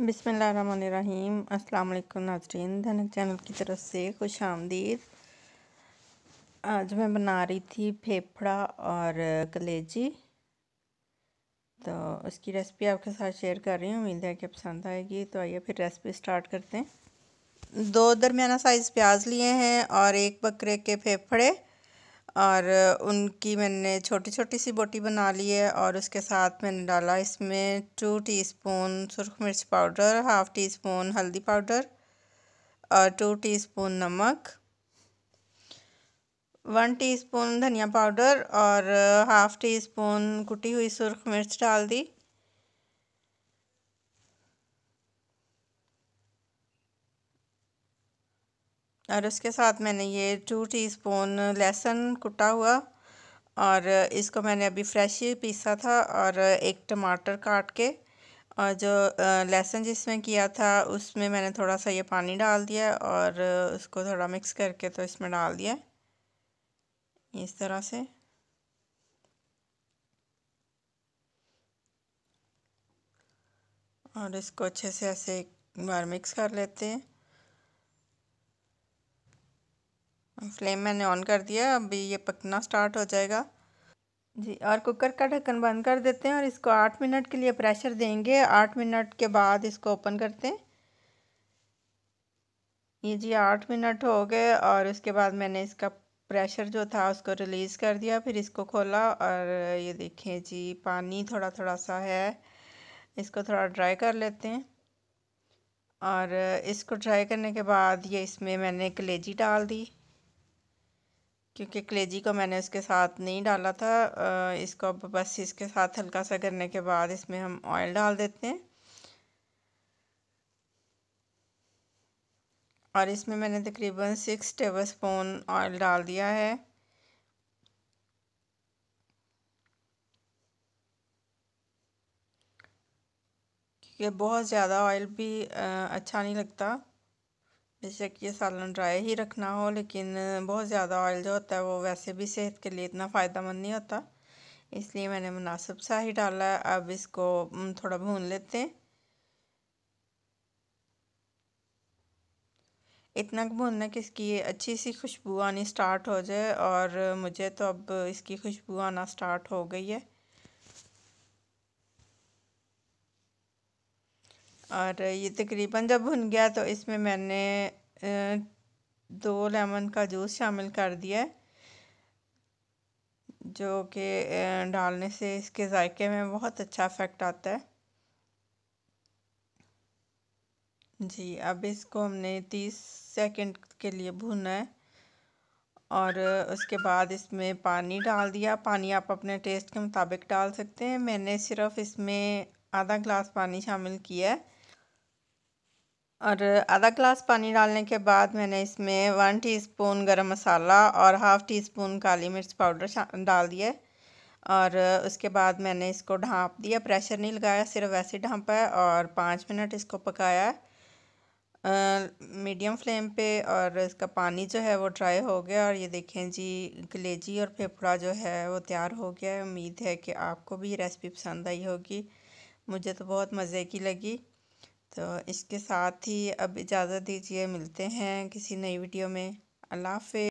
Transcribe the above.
बिसमीम वालेकुम नाजरीन धनक चैनल की तरफ से खुश आमदीद आज मैं बना रही थी फेफड़ा और कलेजी तो उसकी रेसिपी आपके साथ शेयर कर रही हूँ उम्मीद है कि पसंद आएगी तो आइए फिर रेसिपी स्टार्ट करते हैं दो दरमियाना साइज़ प्याज लिए हैं और एक बकरे के फेफड़े और उनकी मैंने छोटी छोटी सी बोटी बना ली है और उसके साथ मैंने डाला इसमें टू टीस्पून सुरख मिर्च पाउडर हाफ़ टी स्पून हल्दी पाउडर और टू टीस्पून नमक वन टीस्पून धनिया पाउडर और हाफ़ टी स्पून कुटी हुई सुरख मिर्च डाल दी और उसके साथ मैंने ये टू टीस्पून लहसुन कुटा हुआ और इसको मैंने अभी फ्रेश ही पीसा था और एक टमाटर काट के और जो लहसुन जिसमें किया था उसमें मैंने थोड़ा सा ये पानी डाल दिया और उसको थोड़ा मिक्स करके तो इसमें डाल दिया इस तरह से और इसको अच्छे से ऐसे एक बार मिक्स कर लेते हैं फ्लेम मैंने ऑन कर दिया अभी ये पकना स्टार्ट हो जाएगा जी और कुकर का ढक्कन बंद कर देते हैं और इसको आठ मिनट के लिए प्रेशर देंगे आठ मिनट के बाद इसको ओपन करते हैं ये जी आठ मिनट हो गए और उसके बाद मैंने इसका प्रेशर जो था उसको रिलीज़ कर दिया फिर इसको खोला और ये देखें जी पानी थोड़ा थोड़ा सा है इसको थोड़ा ड्राई कर लेते हैं और इसको ड्राई करने के बाद ये इसमें मैंने कलेजी डाल दी क्योंकि कलेजी को मैंने इसके साथ नहीं डाला था इसको अब बस इसके साथ हल्का सा करने के बाद इसमें हम ऑयल डाल देते हैं और इसमें मैंने तकरीबन सिक्स टेबल स्पून ऑयल डाल दिया है क्योंकि बहुत ज़्यादा ऑयल भी अच्छा नहीं लगता बेशक ये सालन ड्राई ही रखना हो लेकिन बहुत ज़्यादा ऑयल जो होता है वो वैसे भी सेहत के लिए इतना फ़ायदेमंद नहीं होता इसलिए मैंने मुनासिब सा ही डाला है अब इसको थोड़ा भून लेते हैं इतना भूनना कि इसकी अच्छी सी खुशबू आनी स्टार्ट हो जाए और मुझे तो अब इसकी खुशबू आना स्टार्ट हो गई है और ये तकरीबन जब भुन गया तो इसमें मैंने दो लेमन का जूस शामिल कर दिया है जो कि डालने से इसके जायके में बहुत अच्छा इफ़ेक्ट आता है जी अब इसको हमने तीस सेकंड के लिए भुना है और उसके बाद इसमें पानी डाल दिया पानी आप अपने टेस्ट के मुताबिक डाल सकते हैं मैंने सिर्फ़ इसमें आधा ग्लास पानी शामिल किया है और आधा ग्लास पानी डालने के बाद मैंने इसमें वन टीस्पून गरम मसाला और हाफ़ टी स्पून काली मिर्च पाउडर डाल दिया और उसके बाद मैंने इसको ढाँप दिया प्रेशर नहीं लगाया सिर्फ वैसे ढाँपा है और पाँच मिनट इसको पकाया मीडियम फ्लेम पे और इसका पानी जो है वो ड्राई हो गया और ये देखें जी कलेजी और फेफड़ा जो है वो तैयार हो गया है उम्मीद है कि आपको भी रेसिपी पसंद आई होगी मुझे तो बहुत मज़े की लगी तो इसके साथ ही अब इजाज़त दीजिए मिलते हैं किसी नई वीडियो में अल्लाह हाफ़िज़